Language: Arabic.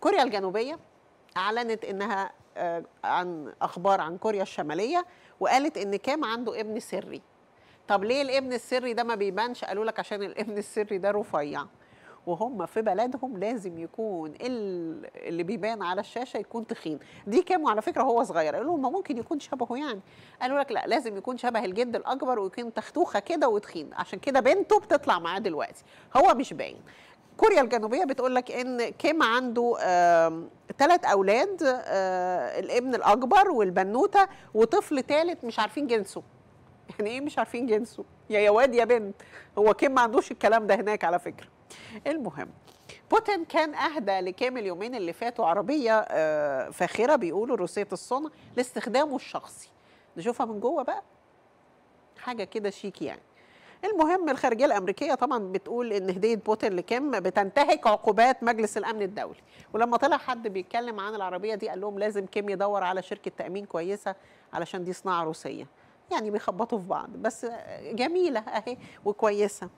كوريا الجنوبية أعلنت إنها عن أخبار عن كوريا الشمالية وقالت إن كام عنده ابن سري طب ليه الابن السري ده ما بيبانش قالوا لك عشان الابن السري ده رفيع وهم في بلدهم لازم يكون اللي بيبان على الشاشه يكون تخين دي كام على فكره هو صغير قالوا ما ممكن يكون شبهه يعني قالوا لك لا لازم يكون شبه الجد الاكبر ويكون تختوخه كده وتخين عشان كده بنته بتطلع معاه دلوقتي هو مش باين كوريا الجنوبيه بتقول لك ان كيم عنده ثلاث اولاد آه، الابن الاكبر والبنوته وطفل ثالث مش عارفين جنسه يعني ايه مش عارفين جنسه يا يا واد يا بنت هو كيم ما عندوش الكلام ده هناك على فكره المهم بوتين كان اهدى لكام اليومين اللي فاتوا عربيه آه، فاخره بيقولوا روسيه الصنع لاستخدامه الشخصي نشوفها من جوه بقى حاجه كده شيك يعني المهم الخارجيه الامريكيه طبعا بتقول ان هديه بوتين لكيم بتنتهك عقوبات مجلس الامن الدولي ولما طلع حد بيتكلم عن العربيه دي قال لهم لازم كيم يدور على شركه تامين كويسه علشان دي صناعه روسيه يعني بيخبطوا في بعض بس جميله اهي وكويسه